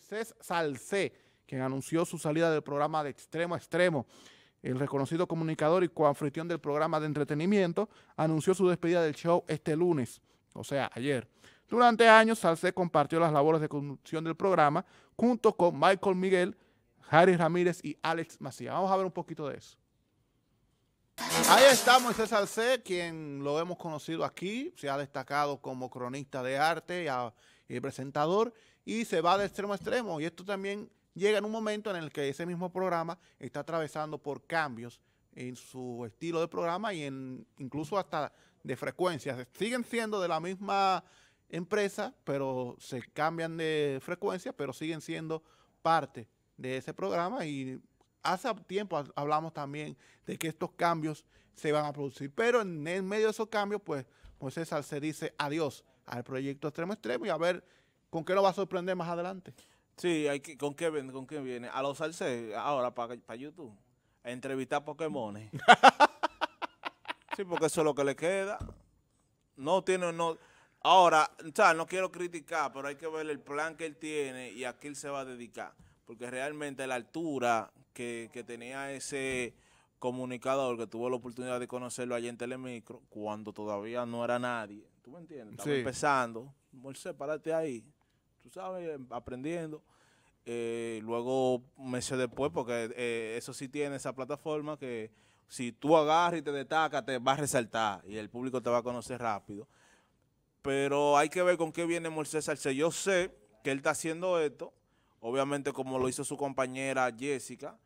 César Salcé, quien anunció su salida del programa de extremo a extremo. El reconocido comunicador y coanfitrión del programa de entretenimiento anunció su despedida del show este lunes, o sea, ayer. Durante años, Salcé compartió las labores de conducción del programa junto con Michael Miguel, Harry Ramírez y Alex Macías. Vamos a ver un poquito de eso. Ahí estamos, César C., quien lo hemos conocido aquí, se ha destacado como cronista de arte y, presentador, y se va de extremo a extremo. Y esto también llega en un momento en el que ese mismo programa está atravesando por cambios en su estilo de programa y en incluso hasta de frecuencias. Siguen siendo de la misma empresa, pero se cambian de frecuencia, pero siguen siendo parte de ese programa y hace tiempo hablamos también de que estos cambios se van a producir, pero en, medio de esos cambios, pues José pues se dice adiós al proyecto extremo extremo y a ver con qué lo va a sorprender más adelante. Sí, hay que, ¿con, qué, ¿con qué viene? A los Salcedo, ahora para YouTube, a entrevistar Pokémones. sí, porque eso es lo que le queda. No tiene, no... Ahora, no quiero criticar, pero hay que ver el plan que él tiene y a qué él se va a dedicar. Porque realmente la altura que, tenía ese comunicador que tuvo la oportunidad de conocerlo allá en Telemicro, cuando todavía no era nadie, ¿tú me entiendes? Estaba empezando, Morse, párate ahí, tú sabes, aprendiendo. Eh, luego, meses después, porque eh, eso sí tiene esa plataforma que si tú agarras y te destacas, te va a resaltar y el público te va a conocer rápido. Pero hay que ver con qué viene Morse Salce. Yo sé que él está haciendo esto obviamente como lo hizo su compañera Jessica.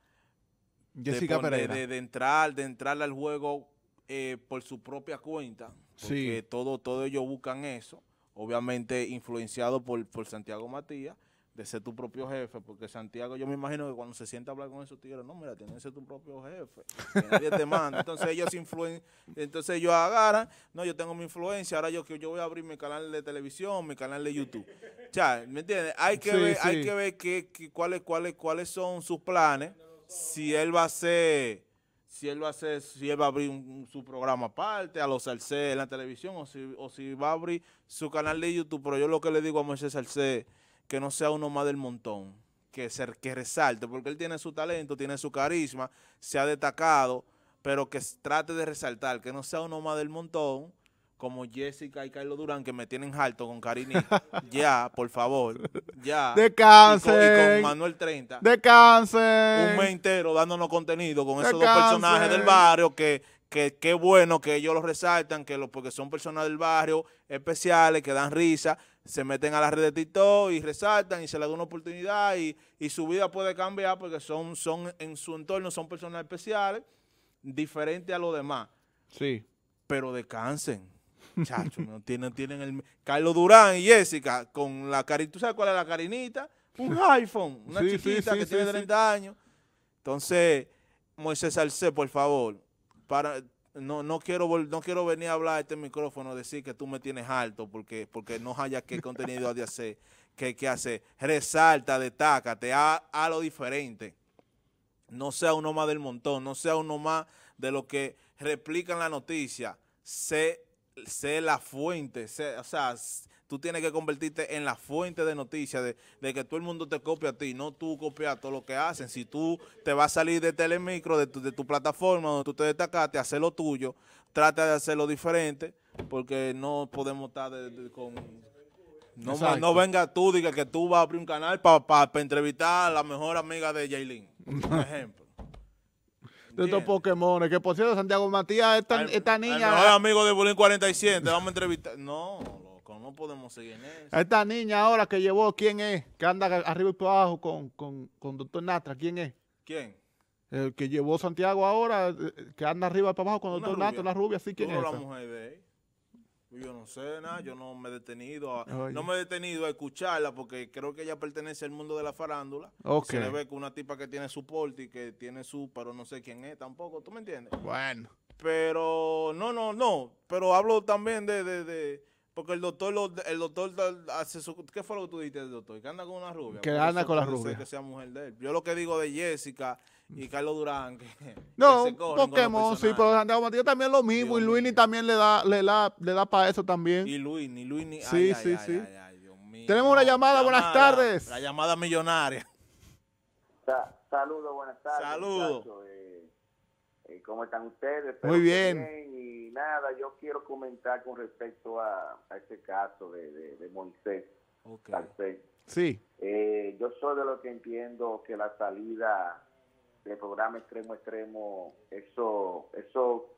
de, entrar, de entrar al juego eh, por su propia cuenta. Porque todos todo, todo ellos buscan eso. Obviamente influenciado por, por Santiago Matías de ser tu propio jefe, porque Santiago, yo me imagino que cuando se sienta a hablar con esos tigres, no, mira, tienes que ser tu propio jefe, nadie te manda. Entonces ellos influen, entonces ellos agarran, no, yo tengo mi influencia, ahora yo que yo voy a abrir mi canal de televisión, mi canal de YouTube. O ¿me entiendes? Hay que ver, hay que ver cuáles, cuáles, cuáles son sus planes, si él va a ser si él va a si él va a abrir su programa aparte, a los Salcedes en la televisión, o si, o si va a abrir su canal de YouTube. Pero yo lo que le digo a Moisés Salcé que no sea uno más del montón, que, ser, que resalte, porque él tiene su talento, tiene su carisma, se ha destacado, pero que trate de resaltar, que no sea uno más del montón, como Jessica y Carlos Durán, que me tienen alto con Karina ya, por favor, ya. Descanse. Y con, Manuel 30. Descanse. Un mes entero dándonos contenido con esos dos personajes del barrio que que qué bueno que ellos lo resaltan, que lo, porque son personas del barrio especiales, que dan risa, se meten a las redes de TikTok y resaltan y se les da una oportunidad y, su vida puede cambiar porque son, son en su entorno son personas especiales, diferentes a los demás. Sí. Pero descansen. Chacho, tienen, tienen el... Carlos Durán y Jessica con la carita, ¿tú sabes cuál es la carinita? Un iPhone, una chiquita que tiene 30 años. Entonces, Moisés Salcé, por favor, para no, no, quiero, no quiero venir a hablar a este micrófono, decir que tú me tienes alto porque, porque no haya qué contenido de hacer, que, que hacer. Resalta, destácate, haz a lo diferente. No sea uno más del montón, no sea uno más de lo que replican la noticia. Sé sé la fuente, o sea, tú tienes que convertirte en la fuente de noticias, de, que todo el mundo te copia a ti, no tú a todo lo que hacen. Si tú te vas a salir de Telemicro, de tu, plataforma donde tú te destacaste, hacer lo tuyo, trata de hacerlo diferente, porque no podemos estar con... No, no venga tú, diga que tú vas a abrir un canal para entrevistar a la mejor amiga de Jaylin, por ejemplo de estos Pokémon. Que por cierto, Santiago Matías, esta, esta niña. mejor amigo de Bulín 47, vamos a entrevistar. No, loco, no podemos seguir en eso. Esta niña ahora que llevó, ¿quién es? Que anda arriba y para abajo con, con, doctor Natra, ¿quién es? ¿Quién? El que llevó Santiago ahora, eh, que anda arriba y para abajo con doctor Natra, la rubia, sí, ¿quién es? La mujer de pues yo no sé nada, yo no me he detenido, a, no me he detenido a escucharla porque creo que ella pertenece al mundo de la farándula. Se le ve con una tipa que tiene su porte y que tiene su, pero no sé quién es tampoco, ¿tú me entiendes? Bueno. Pero, no, no, no, pero hablo también de, de, porque el doctor, el doctor hace su, ¿qué fue lo que tú dijiste del doctor? Que anda con una rubia. Que anda con la rubia. que sea mujer de él. Yo lo que digo de Jessica y Carlos Durán. Que, no, Pokémon, sí, pero Santiago Matías también lo mismo. y Luini también le da, le da, le da para eso también. Y Luini, Luini. Sí, sí, sí. Tenemos una llamada, buenas tardes. La llamada millonaria. Saludos, buenas tardes. Saludos. Eh, eh, ¿Cómo están ustedes? Muy bien. Y nada, yo quiero comentar con respecto a, a este caso de, de, de Moisés. Sí. Eh, yo soy de lo que entiendo que la salida de programa extremo extremo, eso, eso,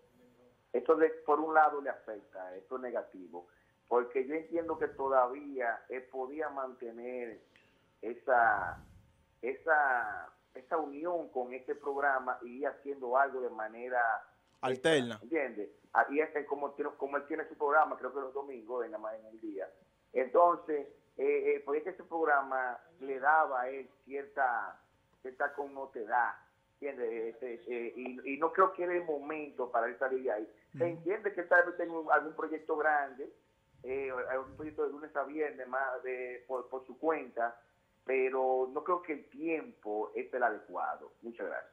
esto de, por un lado le afecta, esto negativo, porque yo entiendo que todavía él eh, podía mantener esa, esa, esa unión con este programa y ir haciendo algo de manera alterna. ¿Entiendes? Ahí es como, como él tiene su programa, creo que los domingos en, la, en el día. Entonces, eh, eh, pues este programa le daba a él cierta, cierta connotedad, ¿entiendes? Este, eh, y, no creo que el momento para él salir de ahí. Se entiende que tal vez tenga algún proyecto grande, eh, algún proyecto de lunes a viernes más por, su cuenta, pero no creo que el tiempo es el adecuado. Muchas gracias.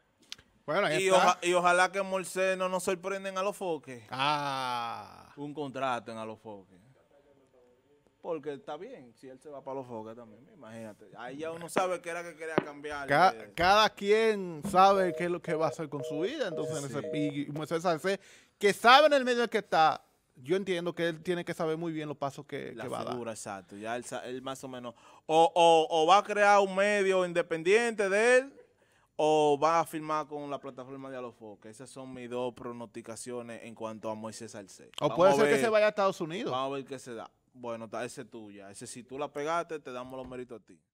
Bueno, y, ojalá que Morse no nos sorprenden a los foques. Ah. Un contrato en a los foques. Porque está bien, si él se va para los foques también, imagínate. Ahí ya uno sabe que era que quería cambiar. Eh. Cada, quien sabe qué es lo que va a hacer con su vida. Entonces, ese, y, Moisés pues, Salcé, que sabe en el medio el que está, yo entiendo que él tiene que saber muy bien los pasos que, que va a dar. exacto. Ya él, más o menos. O, va a crear un medio independiente de él o va a firmar con la plataforma de Alofoque. Esas son mis dos pronosticaciones en cuanto a Moisés Salcedo. O puede ser que se vaya a Estados Unidos. Vamos a ver qué se da. Bueno, ese es tuya. Ese si tú la pegaste, te damos los méritos a ti.